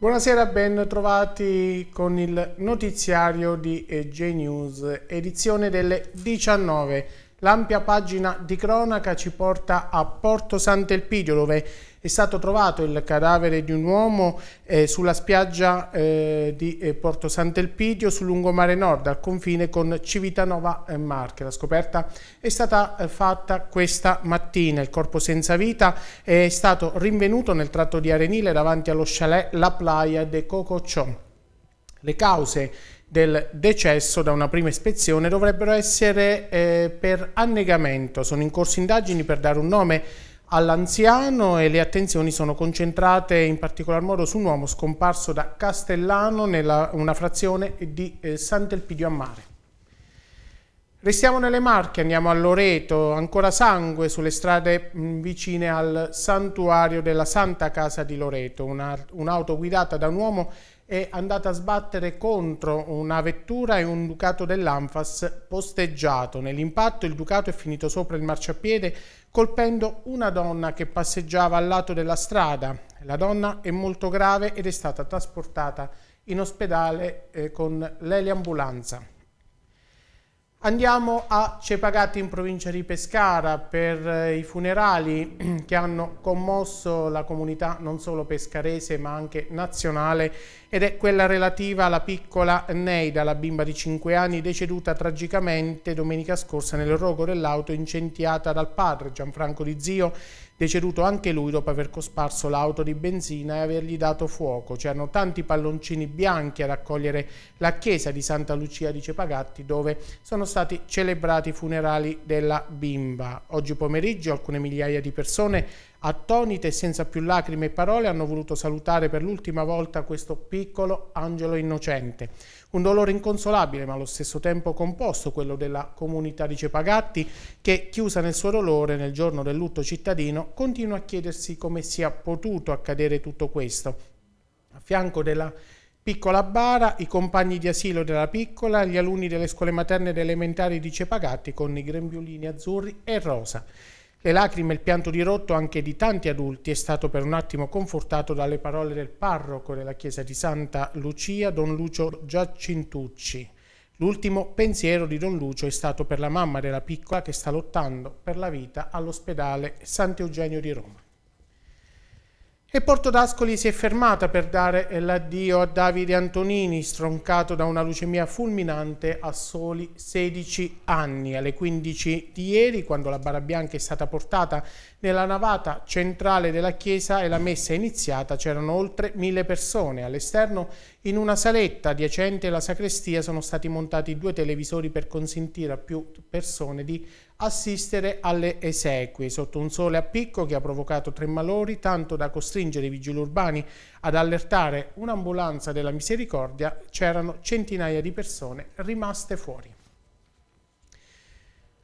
Buonasera, ben trovati con il notiziario di G-News, edizione delle 19. L'ampia pagina di cronaca ci porta a Porto Sant'Elpidio dove è stato trovato il cadavere di un uomo eh, sulla spiaggia eh, di eh, Porto Sant'Elpidio sul lungomare nord al confine con Civitanova e Marche. La scoperta è stata eh, fatta questa mattina. Il corpo senza vita è stato rinvenuto nel tratto di Arenile davanti allo chalet La Playa de Cococciò. Le cause del decesso da una prima ispezione dovrebbero essere eh, per annegamento. Sono in corso indagini per dare un nome all'anziano e le attenzioni sono concentrate in particolar modo su un uomo scomparso da Castellano nella una frazione di eh, Sant'Elpidio a Mare. Restiamo nelle Marche, andiamo a Loreto, ancora sangue sulle strade mh, mm, vicine al santuario della Santa Casa di Loreto, un'auto guidata da un uomo è andata a sbattere contro una vettura e un Ducato dell'Anfas posteggiato. Nell'impatto il Ducato è finito sopra il marciapiede colpendo una donna che passeggiava al lato della strada. La donna è molto grave ed è stata trasportata in ospedale eh, con l'eliambulanza. Andiamo a Cepagatti in provincia di Pescara per eh, i funerali che hanno commosso la comunità non solo pescarese ma anche nazionale ed è quella relativa alla piccola Neida, la bimba di 5 anni deceduta tragicamente domenica scorsa nel rogo dell'auto incendiata dal padre Gianfranco Di Zio deceduto anche lui dopo aver cosparso l'auto di benzina e avergli dato fuoco. C'erano tanti palloncini bianchi a raccogliere la chiesa di Santa Lucia di Cepagatti dove sono stati celebrati i funerali della bimba. Oggi pomeriggio alcune migliaia di persone attonite e senza più lacrime e parole hanno voluto salutare per l'ultima volta questo piccolo angelo innocente. Un dolore inconsolabile ma allo stesso tempo composto, quello della comunità di Cepagatti, che chiusa nel suo dolore nel giorno del lutto cittadino, continua a chiedersi come sia potuto accadere tutto questo. A fianco della piccola bara, i compagni di asilo della piccola, gli alunni delle scuole materne ed elementari di Cepagatti con i grembiulini azzurri e rosa. Le lacrime e il pianto dirotto anche di tanti adulti è stato per un attimo confortato dalle parole del parroco della chiesa di Santa Lucia, Don Lucio Giacintucci. L'ultimo pensiero di Don Lucio è stato per la mamma della piccola che sta lottando per la vita all'ospedale Sant'Eugenio di Roma. E Porto d'Ascoli si è fermata per dare l'addio a Davide Antonini, stroncato da una leucemia fulminante a soli 16 anni. Alle 15 di ieri, quando la bara bianca è stata portata nella navata centrale della chiesa e la messa iniziata c'erano oltre mille persone. All'esterno, in una saletta adiacente alla sacrestia, sono stati montati due televisori per consentire a più persone di assistere alle esequie sotto un sole a picco che ha provocato tre malori tanto da costringere i vigili urbani ad allertare un'ambulanza della misericordia c'erano centinaia di persone rimaste fuori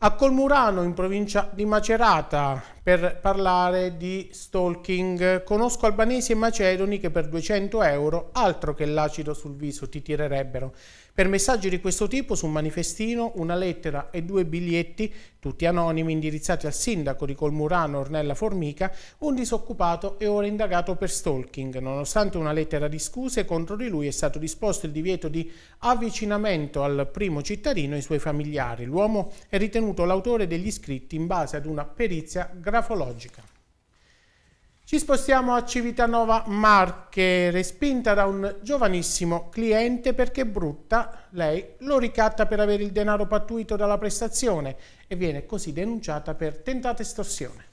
a Colmurano in provincia di Macerata per parlare di stalking. Conosco albanesi e macedoni che per 200 euro, altro che l'acido sul viso, ti tirerebbero. Per messaggi di questo tipo su un manifestino, una lettera e due biglietti, tutti anonimi, indirizzati al sindaco di Colmurano Ornella Formica, un disoccupato è ora indagato per stalking. Nonostante una lettera di scuse, contro di lui è stato disposto il divieto di avvicinamento al primo cittadino e ai suoi familiari. L'uomo è ritenuto l'autore degli scritti in base ad una perizia grafologica. Ci spostiamo a Civitanova Marche, respinta da un giovanissimo cliente perché brutta, lei lo ricatta per avere il denaro pattuito dalla prestazione e viene così denunciata per tentata estorsione.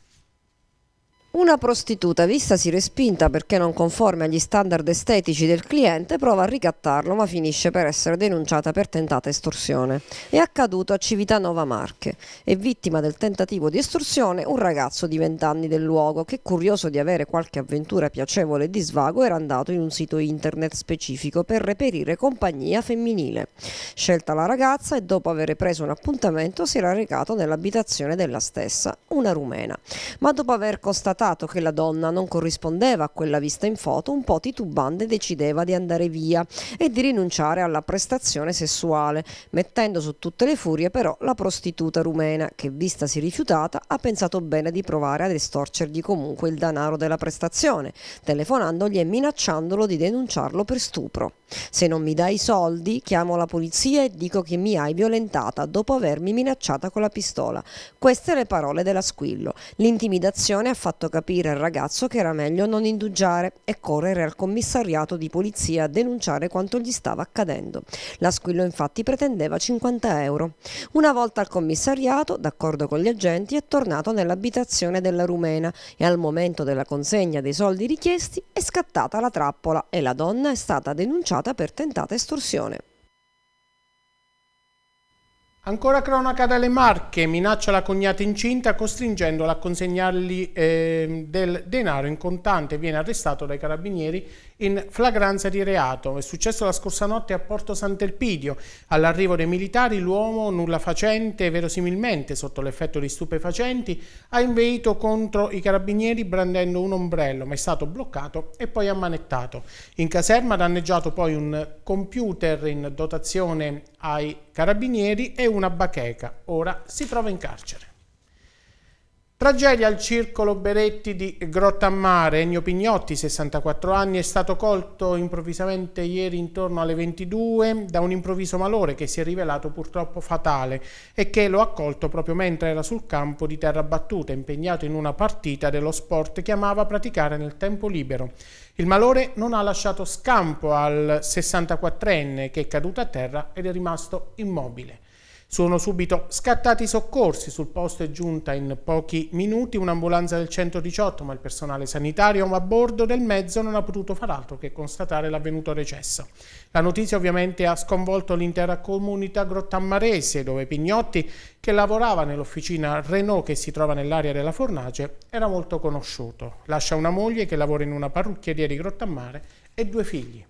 Una prostituta, vistasi respinta perché non conforme agli standard estetici del cliente, prova a ricattarlo ma finisce per essere denunciata per tentata estorsione. È accaduto a Civitanova Marche. È vittima del tentativo di estorsione un ragazzo di 20 anni del luogo che, curioso di avere qualche avventura piacevole e di svago, era andato in un sito internet specifico per reperire compagnia femminile. Scelta la ragazza e dopo aver preso un appuntamento si era recato nell'abitazione della stessa, una rumena. Ma dopo aver constatato notato che la donna non corrispondeva a quella vista in foto, un po' titubante decideva di andare via e di rinunciare alla prestazione sessuale, mettendo su tutte le furie però la prostituta rumena che, vistasi rifiutata, ha pensato bene di provare ad estorcergli comunque il denaro della prestazione, telefonandogli e minacciandolo di denunciarlo per stupro. Se non mi dai i soldi, chiamo la polizia e dico che mi hai violentata dopo avermi minacciata con la pistola. Queste le parole della Squillo. L'intimidazione ha fatto capire al ragazzo che era meglio non indugiare e correre al commissariato di polizia a denunciare quanto gli stava accadendo. L'asquillo infatti pretendeva 50 euro. Una volta al commissariato, d'accordo con gli agenti, è tornato nell'abitazione della rumena e al momento della consegna dei soldi richiesti è scattata la trappola e la donna è stata denunciata per tentata estorsione. Ancora cronaca dalle Marche, minaccia la cognata incinta costringendola a consegnargli eh, del denaro in contante, viene arrestato dai carabinieri in flagranza di reato. È successo la scorsa notte a Porto Sant'Elpidio. All'arrivo dei militari l'uomo, nulla facente, verosimilmente sotto l'effetto di stupefacenti, ha inveito contro i carabinieri brandendo un ombrello, ma è stato bloccato e poi ammanettato. In caserma ha danneggiato poi un computer in dotazione ai carabinieri e una bacheca. Ora si trova in carcere. Tragedia al circolo Beretti di Grottammare. Ennio Pignotti, 64 anni, è stato colto improvvisamente ieri intorno alle 22 da un improvviso malore che si è rivelato purtroppo fatale e che lo ha colto proprio mentre era sul campo di terra battuta, impegnato in una partita dello sport che amava praticare nel tempo libero. Il malore non ha lasciato scampo al 64enne che è caduto a terra ed è rimasto immobile. Sono subito scattati i soccorsi, sul posto è giunta in pochi minuti un'ambulanza del 118, ma il personale sanitario a bordo del mezzo non ha potuto far altro che constatare l'avvenuto recesso. La notizia ovviamente ha sconvolto l'intera comunità grottammarese, dove Pignotti, che lavorava nell'officina Renault che si trova nell'area della Fornace, era molto conosciuto. Lascia una moglie che lavora in una parrucchieria di Grottammare e due figli.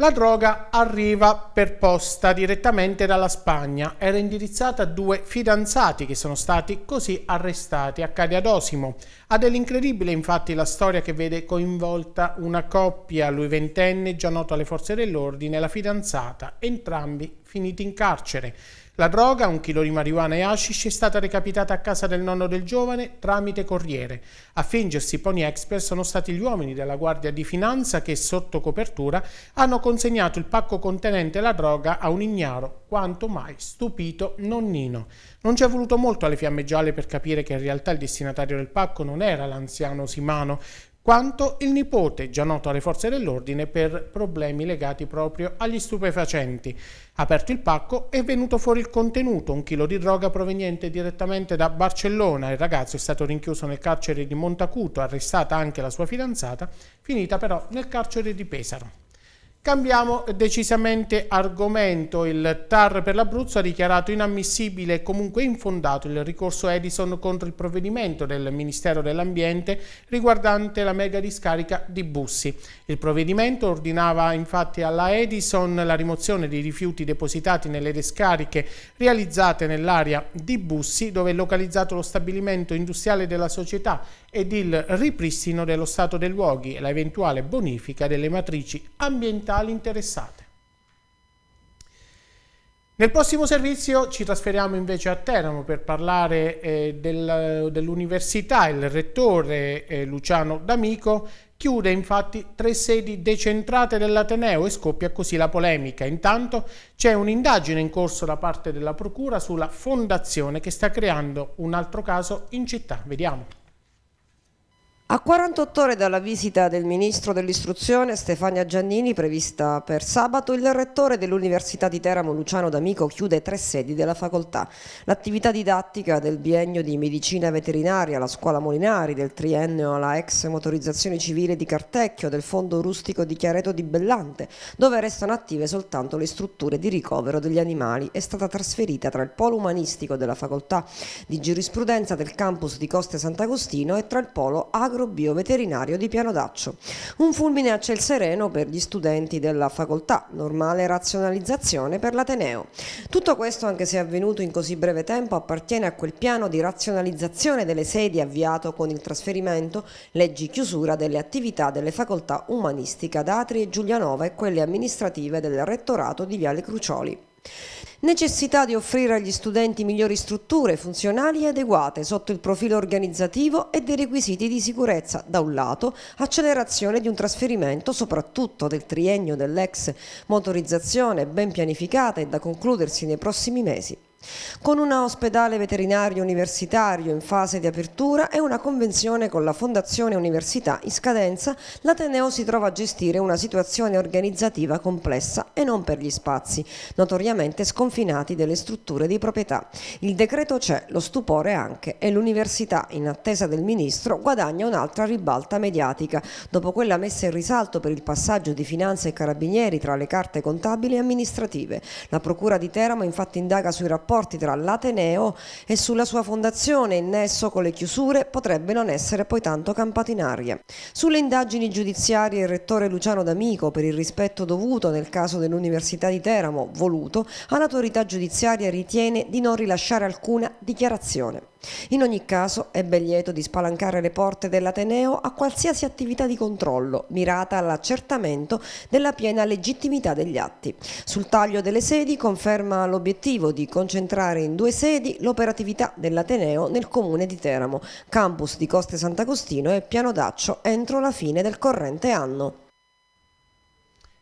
La droga arriva per posta direttamente dalla Spagna. Era indirizzata a due fidanzati che sono stati così arrestati. a ad Osimo. Ad è incredibile infatti la storia che vede coinvolta una coppia, lui ventenne, già noto alle forze dell'ordine, e la fidanzata, entrambi finiti in carcere. La droga, un chilo di marijuana e hashish, è stata recapitata a casa del nonno del giovane tramite corriere. A fingersi Pony Expert sono stati gli uomini della Guardia di Finanza che, sotto copertura, hanno consegnato il pacco contenente la droga a un ignaro, quanto mai stupito nonnino. Non ci è voluto molto alle fiamme gialle per capire che in realtà il destinatario del pacco non era l'anziano Simano, quanto il nipote, già noto alle forze dell'ordine per problemi legati proprio agli stupefacenti. Aperto il pacco è venuto fuori il contenuto, un chilo di droga proveniente direttamente da Barcellona. Il ragazzo è stato rinchiuso nel carcere di Montacuto, arrestata anche la sua fidanzata, finita però nel carcere di Pesaro. Cambiamo decisamente argomento. Il TAR per l'Abruzzo ha dichiarato inammissibile e comunque infondato il ricorso Edison contro il provvedimento del Ministero dell'Ambiente riguardante la mega discarica di Bussi. Il provvedimento ordinava infatti alla Edison la rimozione dei rifiuti depositati nelle discariche realizzate nell'area di Bussi dove è localizzato lo stabilimento industriale della società ed il ripristino dello stato dei luoghi e l'eventuale bonifica delle matrici ambientali capitali interessate. Nel prossimo servizio ci trasferiamo invece a Teramo per parlare eh, del, dell'università. Il rettore eh, Luciano D'Amico chiude infatti tre sedi decentrate dell'Ateneo e scoppia così la polemica. Intanto c'è un'indagine in corso da parte della Procura sulla fondazione che sta creando un altro caso in città. Vediamo. A 48 ore dalla visita del Ministro dell'Istruzione Stefania Giannini, prevista per sabato, il rettore dell'Università di Teramo Luciano D'Amico chiude tre sedi della facoltà. L'attività didattica del biennio di medicina veterinaria alla scuola Molinari, del triennio alla ex motorizzazione civile di Cartecchio, del fondo rustico di Chiareto di Bellante, dove restano attive soltanto le strutture di ricovero degli animali, è stata trasferita tra il polo umanistico della facoltà di giurisprudenza del campus di Coste Sant'Agostino e tra il polo agro veterinario di Piano d'Accio. Un fulmine a ciel sereno per gli studenti della facoltà, normale razionalizzazione per l'Ateneo. Tutto questo, anche se avvenuto in così breve tempo, appartiene a quel piano di razionalizzazione delle sedi avviato con il trasferimento, leggi chiusura delle attività delle facoltà umanistica d'Atri e Giulianova e quelle amministrative del rettorato di Viale Crucioli. Necessità di offrire agli studenti migliori strutture funzionali e adeguate sotto il profilo organizzativo e dei requisiti di sicurezza, da un lato, accelerazione di un trasferimento soprattutto del triennio dell'ex motorizzazione ben pianificata e da concludersi nei prossimi mesi con un ospedale veterinario universitario in fase di apertura e una convenzione con la Fondazione Università in scadenza, l'Ateneo si trova a gestire una situazione organizzativa complessa e non per gli spazi, notoriamente sconfinati delle strutture di proprietà. Il decreto c'è, lo stupore anche, e l'università, in attesa del ministro, guadagna un'altra ribalta mediatica, dopo quella messa in risalto per il passaggio di finanze e carabinieri tra le carte contabili e amministrative. La Procura di Teramo infatti indaga sui rapporti rapporti tra l'Ateneo e sulla sua fondazione in nesso con le chiusure potrebbe non essere poi tanto campata in aria. Sulle indagini giudiziarie il rettore Luciano D'Amico per il rispetto dovuto nel caso dell'Università di Teramo, voluto, all'autorità giudiziaria ritiene di non rilasciare alcuna dichiarazione. In ogni caso ebbe lieto di spalancare le porte dell'Ateneo a qualsiasi attività di controllo mirata all'accertamento della piena legittimità degli atti. Sul taglio delle sedi conferma l'obiettivo di concentrare in due sedi l'operatività dell'Ateneo nel comune di Teramo, campus di Coste Sant'Agostino e Piano Daccio entro la fine del corrente anno.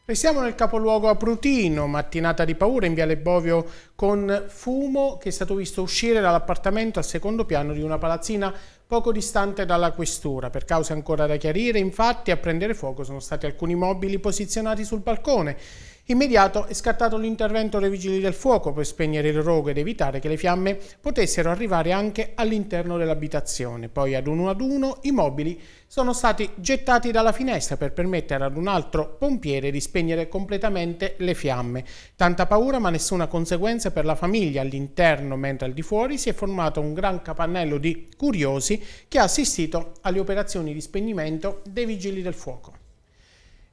Restiamo nel capoluogo Aprutino, mattinata di paura in Viale Bovio con fumo che è stato visto uscire dall'appartamento al secondo piano di una palazzina poco distante dalla questura. Per cause ancora da chiarire, infatti, a prendere fuoco sono stati alcuni mobili posizionati sul balcone. Immediato è scattato l'intervento dei vigili del fuoco per spegnere il rogo ed evitare che le fiamme potessero arrivare anche all'interno dell'abitazione. Poi ad uno ad uno i mobili sono stati gettati dalla finestra per permettere ad un altro pompiere di spegnere completamente le fiamme. Tanta paura ma nessuna conseguenza per la famiglia all'interno mentre al di fuori si è formato un gran capannello di curiosi che ha assistito alle operazioni di spegnimento dei vigili del fuoco.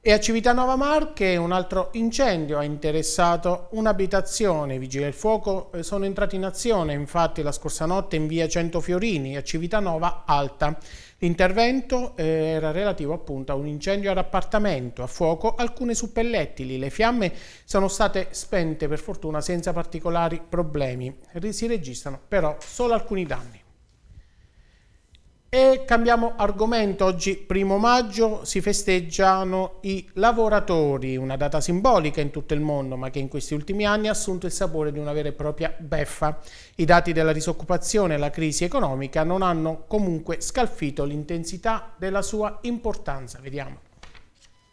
E a Civitanova Marche un altro incendio ha interessato un'abitazione. I vigili del fuoco eh, sono entrati in azione, infatti, la scorsa notte in via Fiorini a Civitanova Alta. L'intervento eh, era relativo appunto a un incendio ad appartamento, a fuoco alcune suppellettili. Le fiamme sono state spente per fortuna senza particolari problemi. Si registrano però solo alcuni danni. E cambiamo argomento, oggi primo maggio si festeggiano i lavoratori, una data simbolica in tutto il mondo ma che in questi ultimi anni ha assunto il sapore di una vera e propria beffa. I dati della disoccupazione e la crisi economica non hanno comunque scalfito l'intensità della sua importanza, vediamo.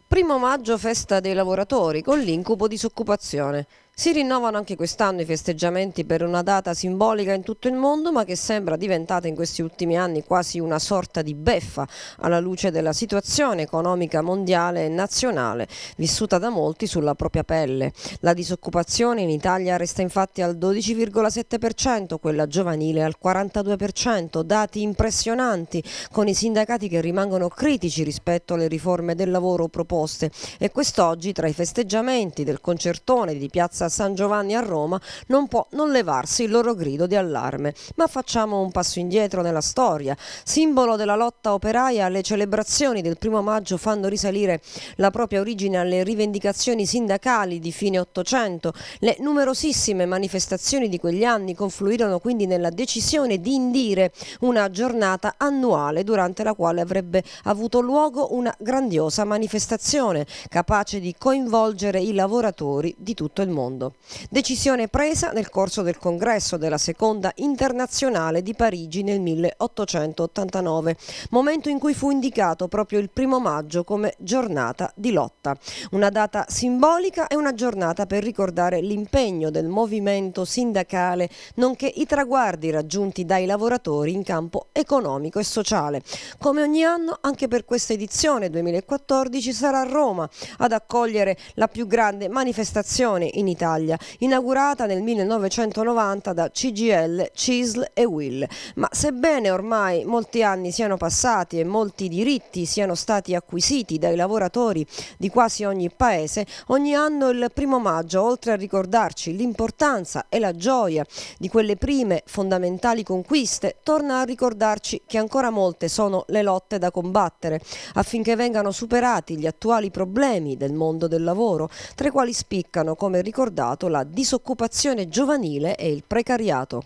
Primo maggio festa dei lavoratori con l'incubo disoccupazione. Si rinnovano anche quest'anno i festeggiamenti per una data simbolica in tutto il mondo ma che sembra diventata in questi ultimi anni quasi una sorta di beffa alla luce della situazione economica mondiale e nazionale vissuta da molti sulla propria pelle. La disoccupazione in Italia resta infatti al 12,7%, quella giovanile al 42%, dati impressionanti con i sindacati che rimangono critici rispetto alle riforme del lavoro proposte e quest'oggi tra i festeggiamenti del concertone di Piazza piazza San Giovanni a Roma non può non levarsi il loro grido di allarme. Ma facciamo un passo indietro nella storia. Simbolo della lotta operaia, le celebrazioni del primo maggio fanno risalire la propria origine alle rivendicazioni sindacali di fine Ottocento. Le numerosissime manifestazioni di quegli anni confluirono quindi nella decisione di indire una giornata annuale durante la quale avrebbe avuto luogo una grandiosa manifestazione capace di coinvolgere i lavoratori di tutto il mondo mondo. Decisione presa nel corso del congresso della seconda internazionale di Parigi nel 1889, momento in cui fu indicato proprio il primo maggio come giornata di lotta. Una data simbolica e una giornata per ricordare l'impegno del movimento sindacale, nonché i traguardi raggiunti dai lavoratori in campo economico e sociale. Come ogni anno, anche per questa edizione 2014 sarà Roma ad accogliere la più grande manifestazione in Italia Italia, inaugurata nel 1990 da CGL, CISL e Will. Ma sebbene ormai molti anni siano passati e molti diritti siano stati acquisiti dai lavoratori di quasi ogni paese, ogni anno il primo maggio, oltre a ricordarci l'importanza e la gioia di quelle prime fondamentali conquiste, torna a ricordarci che ancora molte sono le lotte da combattere affinché vengano superati gli attuali problemi del mondo del lavoro, tra i quali spiccano, come ricordato, ricordato la disoccupazione giovanile e il precariato.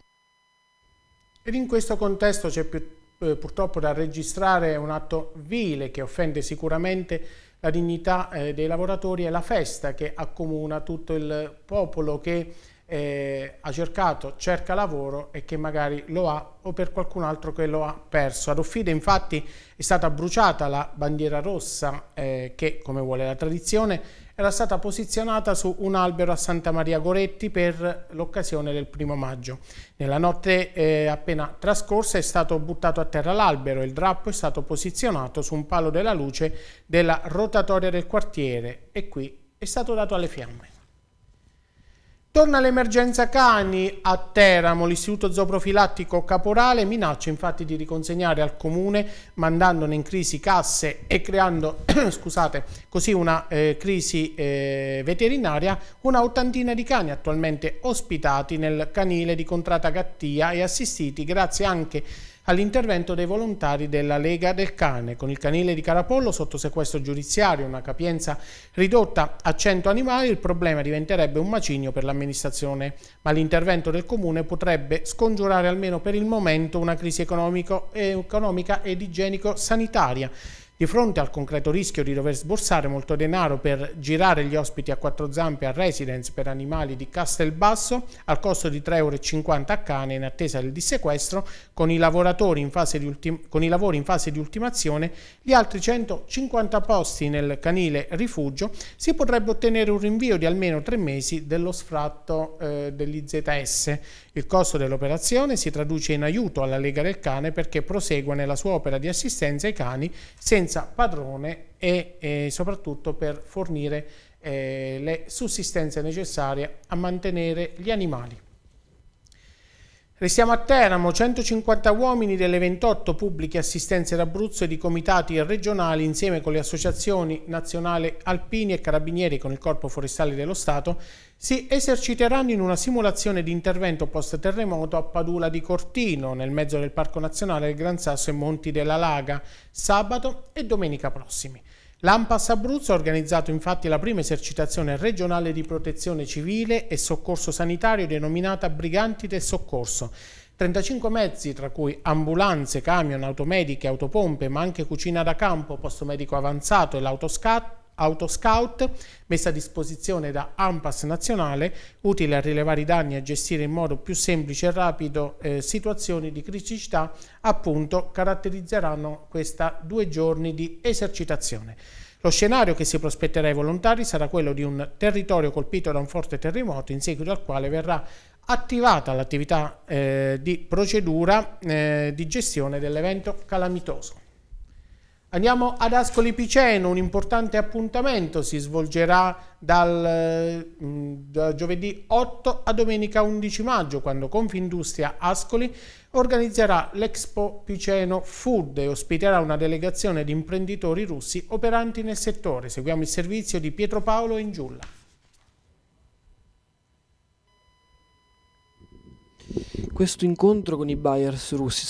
Ed in questo contesto c'è eh, purtroppo da registrare un atto vile che offende sicuramente la dignità eh, dei lavoratori e la festa che accomuna tutto il popolo che eh, ha cercato, cerca lavoro e che magari lo ha o per qualcun altro che lo ha perso. Ad Offide infatti è stata bruciata la bandiera rossa eh, che, come vuole la tradizione, era stata posizionata su un albero a Santa Maria Goretti per l'occasione del primo maggio. Nella notte eh, appena trascorsa è stato buttato a terra l'albero e il drappo è stato posizionato su un palo della luce della rotatoria del quartiere e qui è stato dato alle fiamme. Torna l'emergenza cani a Teramo, l'istituto zooprofilattico Caporale minaccia infatti di riconsegnare al comune mandandone in crisi casse e creando scusate, così una eh, crisi eh, veterinaria una ottantina di cani attualmente ospitati nel canile di Contrata Gattia e assistiti grazie anche a all'intervento dei volontari della Lega del Cane, con il canile di Carapollo sotto sequestro giudiziario, una capienza ridotta a 100 animali, il problema diventerebbe un macigno per l'amministrazione, ma l'intervento del Comune potrebbe scongiurare almeno per il momento una crisi eh, economica ed igienico-sanitaria di fronte al concreto rischio di dover sborsare molto denaro per girare gli ospiti a quattro zampe a residence per animali di Castelbasso al costo di 3,50 euro a cane in attesa del dissequestro, con i, lavoratori in fase di con i lavori in fase di ultimazione, gli altri 150 posti nel canile rifugio si potrebbe ottenere un rinvio di almeno tre mesi dello sfratto eh, ZS. Il costo dell'operazione si traduce in aiuto alla Lega del Cane perché prosegue nella sua opera di assistenza ai cani senza senza padrone e eh, soprattutto per fornire eh, le sussistenze necessarie a mantenere gli animali. Restiamo a Teramo, 150 uomini delle 28 pubbliche assistenze d'Abruzzo e di comitati regionali insieme con le associazioni nazionali alpini e carabinieri con il Corpo Forestale dello Stato si eserciteranno in una simulazione di intervento post-terremoto a Padula di Cortino, nel mezzo del Parco Nazionale del Gran Sasso e Monti della Laga, sabato e domenica prossimi. L'Ampas Abruzzo ha organizzato infatti la prima esercitazione regionale di protezione civile e soccorso sanitario denominata Briganti del Soccorso. 35 mezzi, tra cui ambulanze, camion, automediche, autopompe, ma anche cucina da campo, posto medico avanzato e l'autoscatto, Autoscout, messa a disposizione da AMPAS nazionale, utile a rilevare i danni e a gestire in modo più semplice e rapido eh, situazioni di criticità, appunto caratterizzeranno questa due giorni di esercitazione. Lo scenario che si prospetterà ai volontari sarà quello di un territorio colpito da un forte terremoto, in seguito al quale verrà attivata l'attività eh, di procedura eh, di gestione dell'evento calamitoso. Andiamo ad Ascoli Piceno, un importante appuntamento si svolgerà dal, mm, da giovedì 8 a domenica 11 maggio quando Confindustria Ascoli organizzerà l'Expo Piceno Food e ospiterà una delegazione di imprenditori russi operanti nel settore. Seguiamo il servizio di Pietro Paolo in Ingiulla. Questo incontro con i buyers russi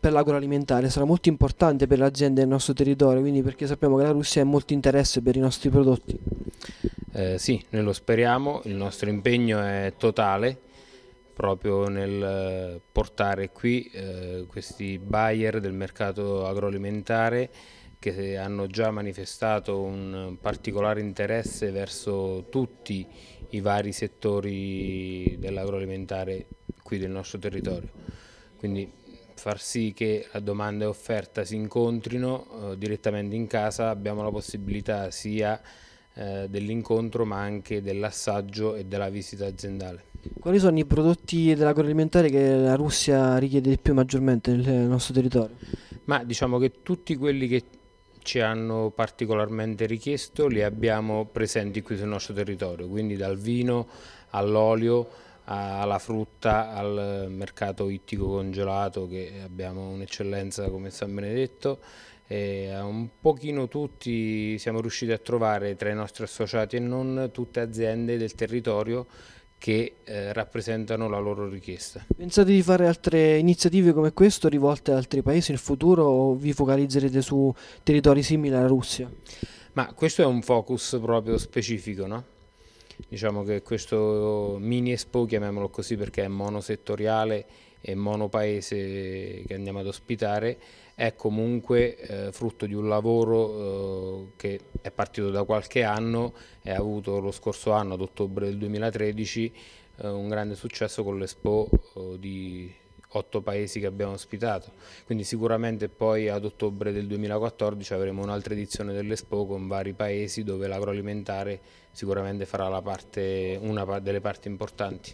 per l'agroalimentare sarà molto importante per le aziende del nostro territorio, quindi perché sappiamo che la Russia ha molto interesse per i nostri prodotti. Eh, sì, noi lo speriamo, il nostro impegno è totale proprio nel eh, portare qui eh, questi buyer del mercato agroalimentare che hanno già manifestato un particolare interesse verso tutti i i vari settori dell'agroalimentare qui del nostro territorio. Quindi far sì che la domanda e offerta si incontrino eh, direttamente in casa, abbiamo la possibilità sia eh, dell'incontro ma anche dell'assaggio e della visita aziendale. Quali sono i prodotti dell'agroalimentare che la Russia richiede di più maggiormente nel nostro territorio? Ma diciamo che tutti quelli che ci hanno particolarmente richiesto li abbiamo presenti qui sul nostro territorio, quindi dal vino all'olio, alla frutta, al mercato ittico congelato che abbiamo un'eccellenza come San Benedetto e un pochino tutti siamo riusciti a trovare tra i nostri associati e non tutte aziende del territorio che eh, rappresentano la loro richiesta. Pensate di fare altre iniziative come questo rivolte ad altri paesi in futuro o vi focalizzerete su territori simili alla Russia? Ma questo è un focus proprio specifico, no? Diciamo che questo mini expo, chiamiamolo così perché è monosettoriale e monopaese che andiamo ad ospitare, è comunque eh, frutto di un lavoro eh, che è partito da qualche anno e ha avuto lo scorso anno, ad ottobre del 2013, eh, un grande successo con l'Expo eh, di otto paesi che abbiamo ospitato. Quindi sicuramente poi ad ottobre del 2014 avremo un'altra edizione dell'Expo con vari paesi dove l'agroalimentare sicuramente farà parte, una delle parti importanti.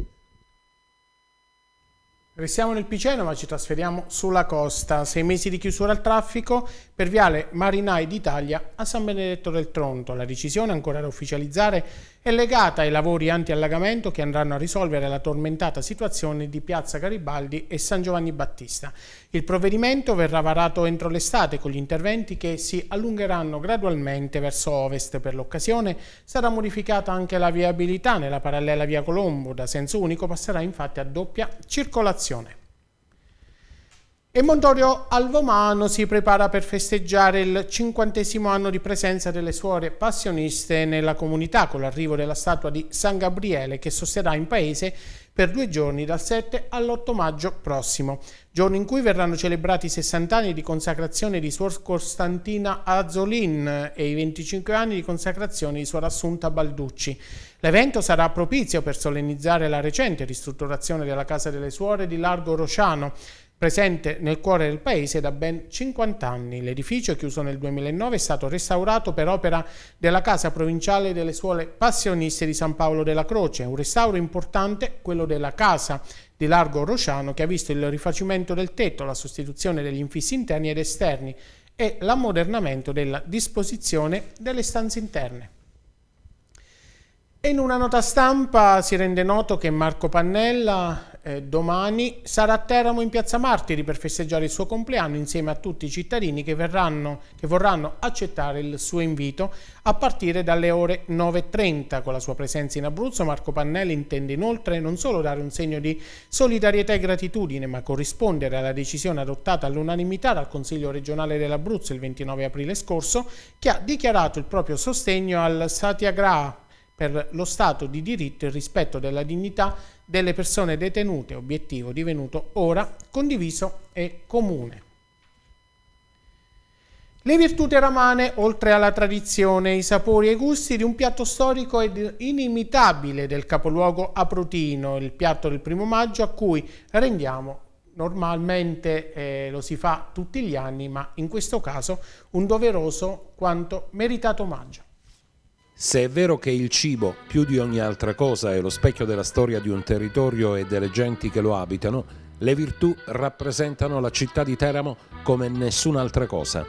Restiamo nel Piceno ma ci trasferiamo sulla costa. Sei mesi di chiusura al traffico per Viale Marinai d'Italia a San Benedetto del Tronto. La decisione ancora da ufficializzare è legata ai lavori anti-allagamento che andranno a risolvere la tormentata situazione di Piazza Garibaldi e San Giovanni Battista. Il provvedimento verrà varato entro l'estate con gli interventi che si allungheranno gradualmente verso ovest. Per l'occasione sarà modificata anche la viabilità nella parallela via Colombo, da senso unico passerà infatti a doppia circolazione. E Montorio Alvomano si prepara per festeggiare il cinquantesimo anno di presenza delle suore passioniste nella comunità con l'arrivo della statua di San Gabriele che sosterrà in paese per due giorni dal 7 all'8 maggio prossimo, giorno in cui verranno celebrati i 60 anni di consacrazione di Suor Costantina Azzolin e i 25 anni di consacrazione di Suor Assunta Balducci. L'evento sarà propizio per solennizzare la recente ristrutturazione della Casa delle Suore di Largo Rociano, Presente nel cuore del paese da ben 50 anni, l'edificio chiuso nel 2009 è stato restaurato per opera della Casa Provinciale delle Suole Passioniste di San Paolo della Croce. Un restauro importante, quello della casa di Largo Rociano, che ha visto il rifacimento del tetto, la sostituzione degli infissi interni ed esterni e l'ammodernamento della disposizione delle stanze interne. in una nota stampa si rende noto che Marco Pannella eh, domani sarà a Teramo in Piazza Martiri per festeggiare il suo compleanno insieme a tutti i cittadini che, verranno, che vorranno accettare il suo invito a partire dalle ore 9.30. Con la sua presenza in Abruzzo Marco Pannelli intende inoltre non solo dare un segno di solidarietà e gratitudine ma corrispondere alla decisione adottata all'unanimità dal Consiglio regionale dell'Abruzzo il 29 aprile scorso che ha dichiarato il proprio sostegno al Satyagraha per lo Stato di diritto e il rispetto della dignità delle persone detenute, obiettivo divenuto ora condiviso e comune. Le virtù teramane, oltre alla tradizione, i sapori e i gusti di un piatto storico ed inimitabile del capoluogo aprotino, il piatto del primo maggio a cui rendiamo normalmente, eh, lo si fa tutti gli anni, ma in questo caso un doveroso quanto meritato omaggio. Se è vero che il cibo, più di ogni altra cosa, è lo specchio della storia di un territorio e delle genti che lo abitano, le virtù rappresentano la città di Teramo come nessun'altra cosa.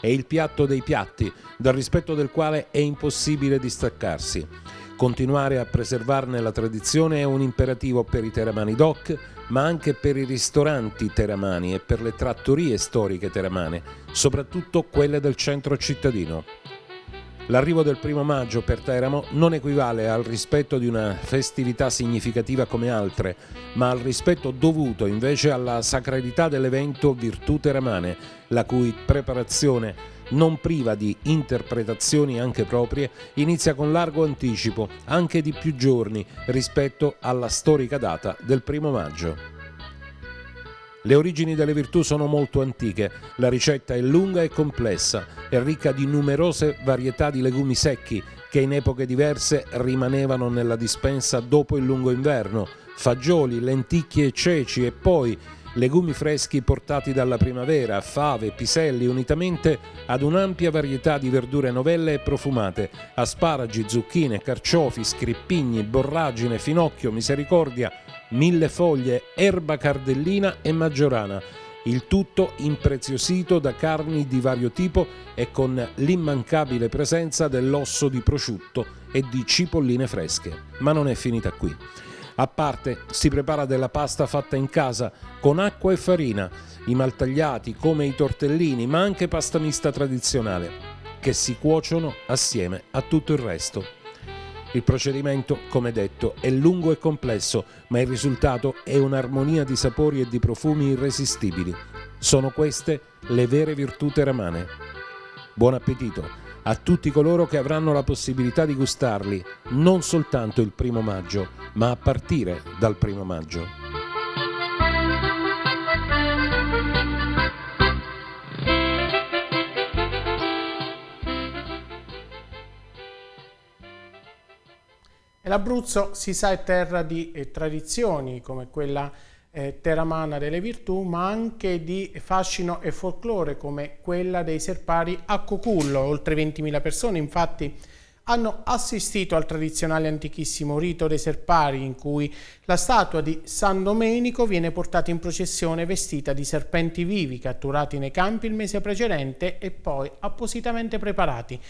È il piatto dei piatti, dal rispetto del quale è impossibile distaccarsi. Continuare a preservarne la tradizione è un imperativo per i teramani doc, ma anche per i ristoranti teramani e per le trattorie storiche teramane, soprattutto quelle del centro cittadino. L'arrivo del primo maggio per Teramo non equivale al rispetto di una festività significativa come altre, ma al rispetto dovuto invece alla sacralità dell'evento Virtù Teramane, la cui preparazione non priva di interpretazioni anche proprie, inizia con largo anticipo, anche di più giorni, rispetto alla storica data del primo maggio. Le origini delle virtù sono molto antiche, la ricetta è lunga e complessa, è ricca di numerose varietà di legumi secchi che in epoche diverse rimanevano nella dispensa dopo il lungo inverno, fagioli, lenticchie, ceci e poi legumi freschi portati dalla primavera, fave, piselli, unitamente ad un'ampia varietà di verdure novelle e profumate, asparagi, zucchine, carciofi, scrippigni, borragine, finocchio, misericordia, mille foglie, erba cardellina e maggiorana, il tutto impreziosito da carni di vario tipo e con l'immancabile presenza dell'osso di prosciutto e di cipolline fresche. Ma non è finita qui. A parte si prepara della pasta fatta in casa con acqua e farina, i maltagliati come i tortellini, ma anche pasta mista tradizionale, che si cuociono assieme a tutto il resto. Il procedimento, come detto, è lungo e complesso, ma il risultato è un'armonia di sapori e di profumi irresistibili. Sono queste le vere virtù teramane. Buon appetito a tutti coloro che avranno la possibilità di gustarli non soltanto il primo maggio, ma a partire dal primo maggio. L'Abruzzo si sa è terra di eh, tradizioni come quella eh, teramana delle virtù, ma anche di fascino e folklore come quella dei serpari a Cocullo. Oltre 20.000 persone infatti hanno assistito al tradizionale antichissimo rito dei serpari in cui la statua di San Domenico viene portata in processione vestita di serpenti vivi catturati nei campi il mese precedente e poi appositamente preparati.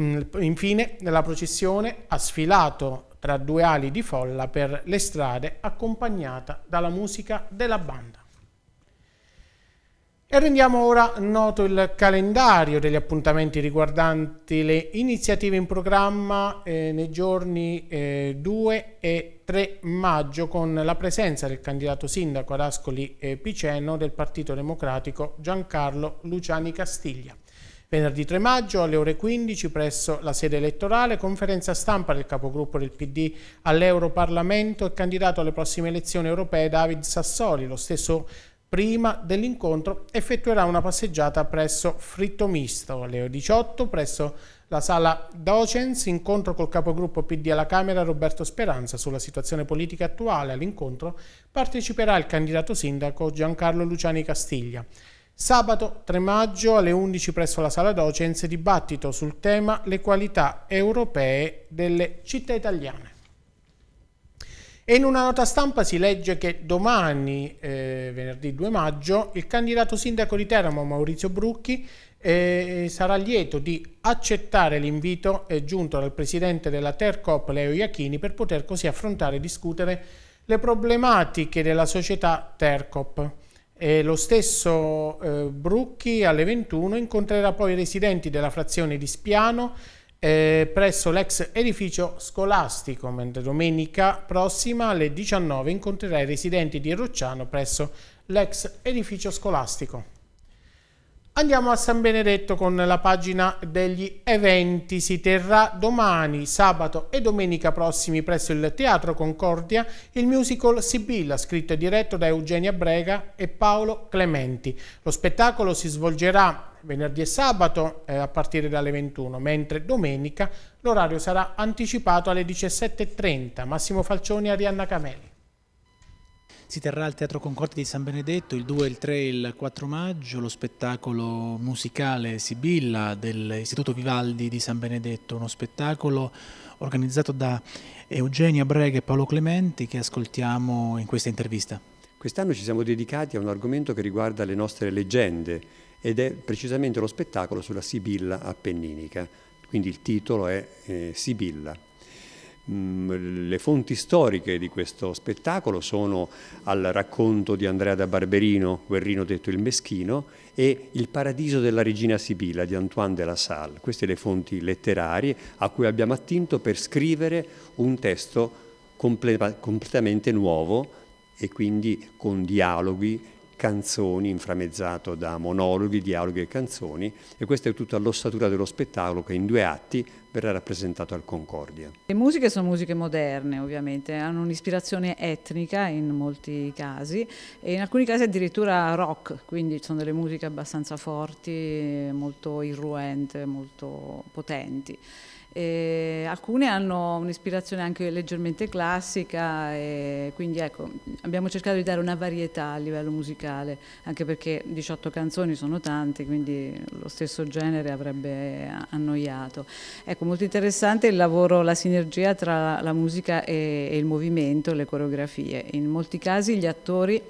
Mm, infine, nella processione ha sfilato tra due ali di folla per le strade accompagnata dalla musica della banda. E rendiamo ora noto il calendario degli appuntamenti riguardanti le iniziative in programma eh, nei giorni eh, 2 e 3 maggio con la presenza del candidato sindaco ad Ascoli eh, Piceno del Partito Democratico Giancarlo Luciani Castiglia. Venerdì 3 maggio alle ore 15 presso la sede elettorale, conferenza stampa del capogruppo del PD all'Europarlamento e candidato alle prossime elezioni europee David Sassoli, lo stesso prima dell'incontro effettuerà una passeggiata presso Fritto Misto alle ore 18 presso la sala Docens, incontro col capogruppo PD alla Camera Roberto Speranza sulla situazione politica attuale. All'incontro parteciperà il candidato sindaco Giancarlo Luciani Castiglia. Sabato 3 maggio alle 11 presso la Sala Docens dibattito sul tema le qualità europee delle città italiane. E in una nota stampa si legge che domani, eh, venerdì 2 maggio, il candidato sindaco di Teramo Maurizio Brucchi eh, sarà lieto di accettare l'invito eh, giunto dal presidente della Tercop Leo Iachini per poter così affrontare e discutere le problematiche della società Tercop. E lo stesso eh, Brucchi alle 21 incontrerà poi i residenti della frazione di Spiano eh, presso l'ex edificio scolastico, mentre domenica prossima alle 19 incontrerà i residenti di Rocciano presso l'ex edificio scolastico. Andiamo a San Benedetto con la pagina degli eventi. Si terrà domani, sabato e domenica prossimi presso il Teatro Concordia il musical Sibilla, scritto e diretto da Eugenia Brega e Paolo Clementi. Lo spettacolo si svolgerà venerdì e sabato eh, a partire dalle 21, mentre domenica l'orario sarà anticipato alle 17.30. Massimo Falcioni e Arianna Cameli. Si terrà al Teatro Concordi di San Benedetto il 2, il 3 e il 4 maggio lo spettacolo musicale Sibilla dell'Istituto Vivaldi di San Benedetto, uno spettacolo organizzato da Eugenia Breghe e Paolo Clementi che ascoltiamo in questa intervista. Quest'anno ci siamo dedicati a un argomento che riguarda le nostre leggende ed è precisamente lo spettacolo sulla Sibilla appenninica, quindi il titolo è eh, Sibilla. Mm, le fonti storiche di questo spettacolo sono al racconto di Andrea da Barberino, Guerrino detto il Meschino, e Il paradiso della regina Sibilla di Antoine de la Salle. Queste le fonti letterarie a cui abbiamo attinto per scrivere un testo completamente nuovo e quindi con dialoghi canzoni, inframezzato da monologhi, dialoghi e canzoni e questa è tutta l'ossatura dello spettacolo che in due atti verrà rappresentato al Concordia. Le musiche sono musiche moderne ovviamente, hanno un'ispirazione etnica in molti casi e in alcuni casi addirittura rock, quindi sono delle musiche abbastanza forti, molto irruente, molto potenti. Eh, alcune hanno un'ispirazione anche leggermente classica, e quindi ecco, abbiamo cercato di dare una varietà a livello musicale, anche perché 18 canzoni sono tante, quindi lo stesso genere avrebbe annoiato. Ecco, molto interessante il lavoro, la sinergia tra la musica e, e il movimento, le coreografie. In molti casi gli attori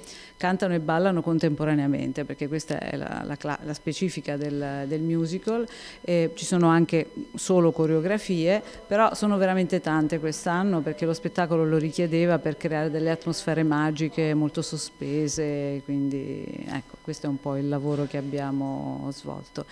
cantano e ballano contemporaneamente, perché questa è la, la, la specifica del, del musical. e ci sono anche solo coreografie, però sono veramente tante quest'anno perché lo spettacolo lo richiedeva per creare delle atmosfere magiche molto sospese, quindi ecco, questo è un po' il lavoro che abbiamo svolto.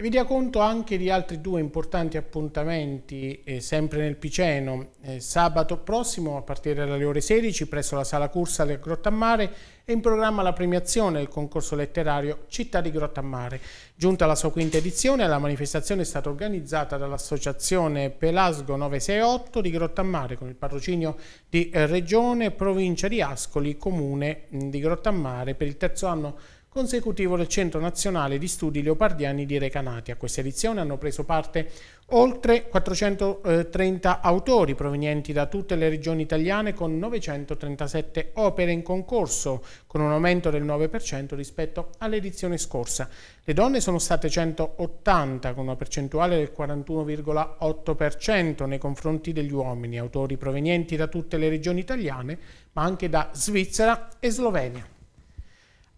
Vi dia conto anche di altri due importanti appuntamenti, eh, sempre nel Piceno, eh, sabato prossimo a partire dalle ore 16 presso la sala corsa del Grottammare è in programma la premiazione del concorso letterario Città di Grottammare. Giunta alla sua quinta edizione, la manifestazione è stata organizzata dall'associazione Pelasgo 968 di Grottammare con il patrocinio di eh, Regione, Provincia di Ascoli, Comune di Grottammare per il terzo anno consecutivo del Centro Nazionale di Studi Leopardiani di Recanati. A questa edizione hanno preso parte oltre 430 autori provenienti da tutte le regioni italiane con 937 opere in concorso, con un aumento del 9% rispetto all'edizione scorsa. Le donne sono state 180 con una percentuale del 41,8% nei confronti degli uomini, autori provenienti da tutte le regioni italiane ma anche da Svizzera e Slovenia.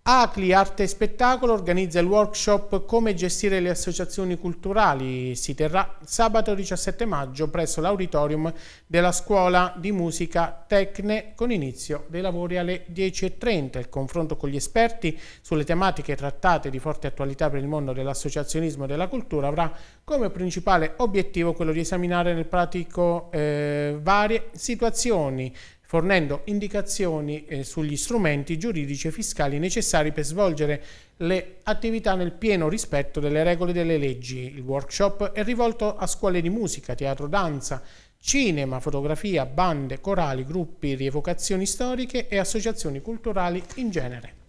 Acli Arte e Spettacolo organizza il workshop Come gestire le associazioni culturali. Si terrà sabato 17 maggio presso l'auditorium della Scuola di Musica Tecne con inizio dei lavori alle 10.30. Il confronto con gli esperti sulle tematiche trattate di forte attualità per il mondo dell'associazionismo e della cultura avrà come principale obiettivo quello di esaminare nel pratico eh, varie situazioni fornendo indicazioni eh, sugli strumenti giuridici e fiscali necessari per svolgere le attività nel pieno rispetto delle regole delle leggi. Il workshop è rivolto a scuole di musica, teatro, danza, cinema, fotografia, bande, corali, gruppi, rievocazioni storiche e associazioni culturali in genere.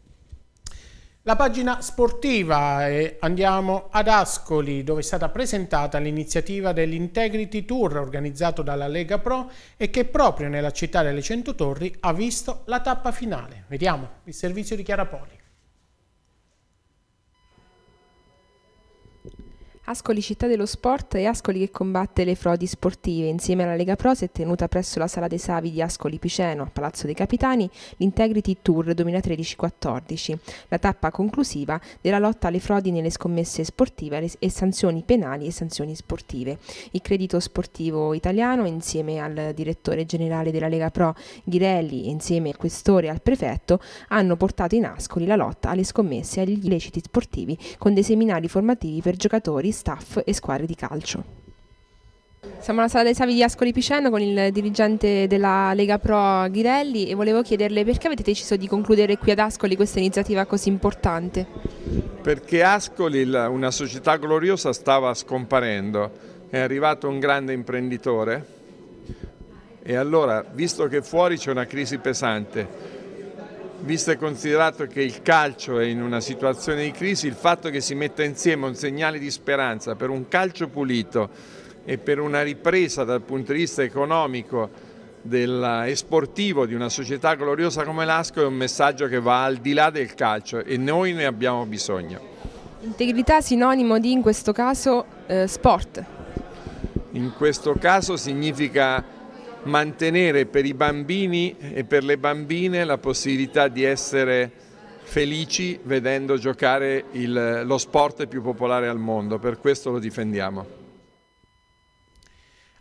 La pagina sportiva e andiamo ad Ascoli dove è stata presentata l'iniziativa dell'Integrity Tour organizzato dalla Lega Pro e che proprio nella città delle 100 Torri ha visto la tappa finale. Vediamo il servizio di Chiara Poli. Ascoli Città dello Sport e Ascoli che combatte le frodi sportive. Insieme alla Lega Pro si è tenuta presso la Sala dei Savi di Ascoli Piceno, a Palazzo dei Capitani, l'Integrity Tour 2013-14, la tappa conclusiva della lotta alle frodi nelle scommesse sportive e sanzioni penali e sanzioni sportive. Il credito sportivo italiano, insieme al direttore generale della Lega Pro Ghirelli e insieme al questore e al prefetto, hanno portato in Ascoli la lotta alle scommesse e agli illeciti sportivi con dei seminari formativi per giocatori staff e squadre di calcio. Siamo alla sala dei Savi di Ascoli Piceno con il dirigente della Lega Pro Ghirelli e volevo chiederle perché avete deciso di concludere qui ad Ascoli questa iniziativa così importante? Perché Ascoli, una società gloriosa, stava scomparendo, è arrivato un grande imprenditore e allora, visto che fuori c'è una crisi pesante, visto e considerato che il calcio è in una situazione di crisi, il fatto che si metta insieme un segnale di speranza per un calcio pulito e per una ripresa dal punto di vista economico e sportivo di una società gloriosa come l'Asco è un messaggio che va al di là del calcio e noi ne abbiamo bisogno. Integrità sinonimo di in questo caso eh, sport? In questo caso significa mantenere per i bambini e per le bambine la possibilità di essere felici vedendo giocare il, lo sport più popolare al mondo, per questo lo difendiamo.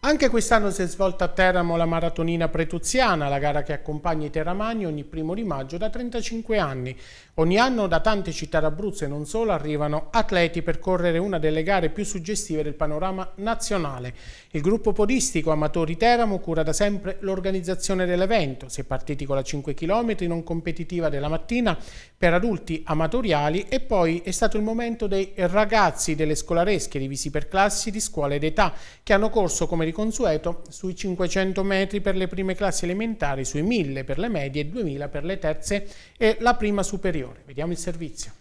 Anche quest'anno si è svolta a Teramo la maratonina pretuziana, la gara che accompagna i teramani ogni primo di maggio da 35 anni. Ogni anno da tante città d'Abruzzo e non solo arrivano atleti per correre una delle gare più suggestive del panorama nazionale. Il gruppo podistico Amatori Teramo cura da sempre l'organizzazione dell'evento. Si è partiti con la 5 km non competitiva della mattina per adulti amatoriali e poi è stato il momento dei ragazzi delle scolaresche divisi per classi di scuola ed età che hanno corso come di consueto, sui 500 metri per le prime classi elementari, sui 1000 per le medie e 2000 per le terze e la prima superiore. Vediamo il servizio.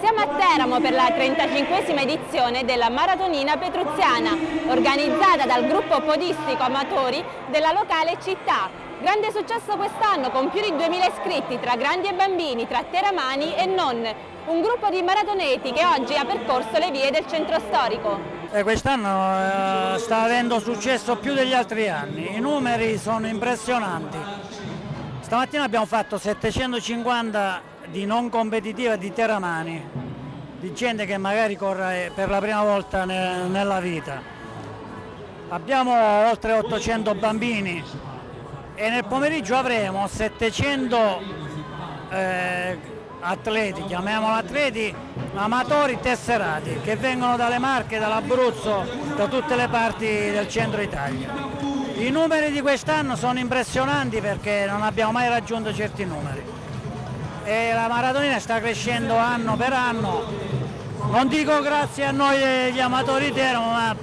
Siamo a Teramo per la 35esima edizione della Maratonina Petruziana, organizzata dal gruppo podistico amatori della locale città. Grande successo quest'anno con più di 2000 iscritti tra grandi e bambini, tra teramani e non. Un gruppo di maratoneti che oggi ha percorso le vie del centro storico e eh, quest'anno eh, sta avendo successo più degli altri anni, i numeri sono impressionanti. Stamattina abbiamo fatto 750 di non competitiva di Teramani, di gente che magari corre per la prima volta nella vita. Abbiamo oltre 800 bambini e nel pomeriggio avremo 700 eh, atleti, chiamiamolo atleti, amatori tesserati che vengono dalle Marche, dall'Abruzzo, da tutte le parti del centro Italia. I numeri di quest'anno sono impressionanti perché non abbiamo mai raggiunto certi numeri e la maratonina sta crescendo anno per anno, non dico grazie a noi gli amatori di Teramo, ma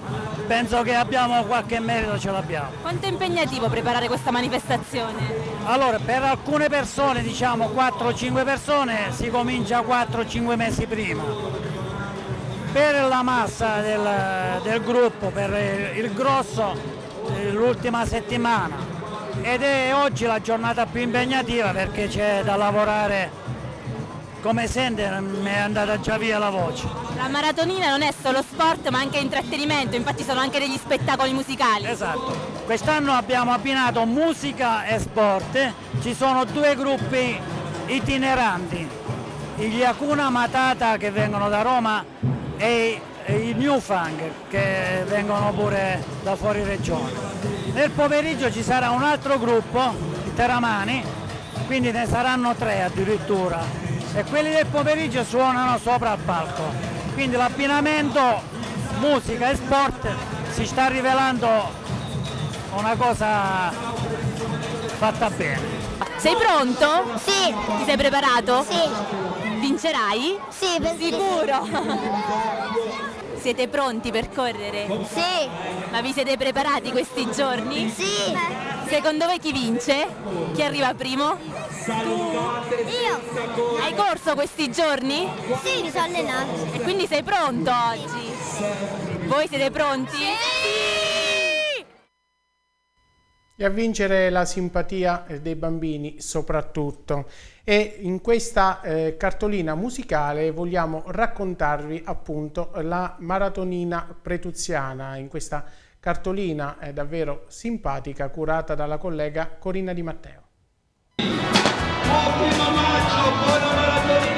penso che abbiamo qualche merito, ce l'abbiamo. Quanto è impegnativo preparare questa manifestazione? Allora, per alcune persone, diciamo 4-5 persone, si comincia 4-5 mesi prima. Per la massa del, del gruppo, per il grosso, eh, l'ultima settimana. Ed è oggi la giornata più impegnativa perché c'è da lavorare come sente mi è andata già via la voce. La maratonina non è solo sport ma anche intrattenimento, infatti sono anche degli spettacoli musicali. Esatto, quest'anno abbiamo abbinato musica e sport, ci sono due gruppi itineranti, gli Acuna Matata che vengono da Roma e i New Fang che vengono pure da fuori regione. Nel pomeriggio ci sarà un altro gruppo, i Teramani, quindi ne saranno tre addirittura, e quelli del pomeriggio suonano sopra al palco. Quindi l'abbinamento musica e sport si sta rivelando una cosa fatta bene. Sei pronto? Sì. Ti sei preparato? Sì. Vincerai? Sì, per sicuro. Siete pronti per correre? Sì. Ma vi siete preparati questi giorni? Sì. Secondo voi chi vince? Chi arriva primo? Tu. Io. Hai corso questi giorni? Sì, mi sono allenato. E quindi sei pronto oggi? Sì. Voi siete pronti? Sì. E a vincere la simpatia dei bambini soprattutto e in questa eh, cartolina musicale vogliamo raccontarvi appunto la maratonina pretuziana in questa cartolina è davvero simpatica curata dalla collega Corinna Di Matteo. Ottimo maggio, buona maratonina!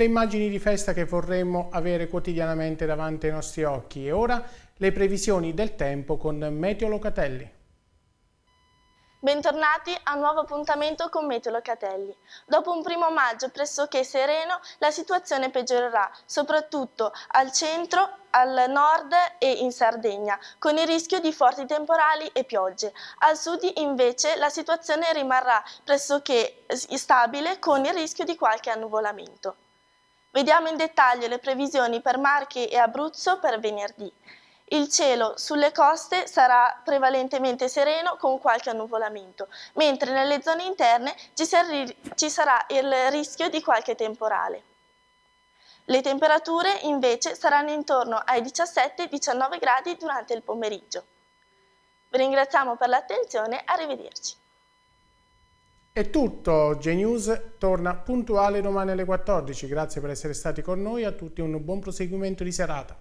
quelle immagini di festa che vorremmo avere quotidianamente davanti ai nostri occhi. E ora le previsioni del tempo con Meteo Locatelli. Bentornati a un nuovo appuntamento con Meteo Locatelli. Dopo un primo maggio pressoché sereno, la situazione peggiorerà, soprattutto al centro, al nord e in Sardegna, con il rischio di forti temporali e piogge. Al sud invece la situazione rimarrà pressoché stabile con il rischio di qualche annuvolamento. Vediamo in dettaglio le previsioni per Marche e Abruzzo per venerdì. Il cielo sulle coste sarà prevalentemente sereno con qualche annuvolamento, mentre nelle zone interne ci sarà il rischio di qualche temporale. Le temperature invece saranno intorno ai 17-19 gradi durante il pomeriggio. Vi ringraziamo per l'attenzione, arrivederci. È tutto, G-News torna puntuale domani alle 14. Grazie per essere stati con noi, a tutti un buon proseguimento di serata.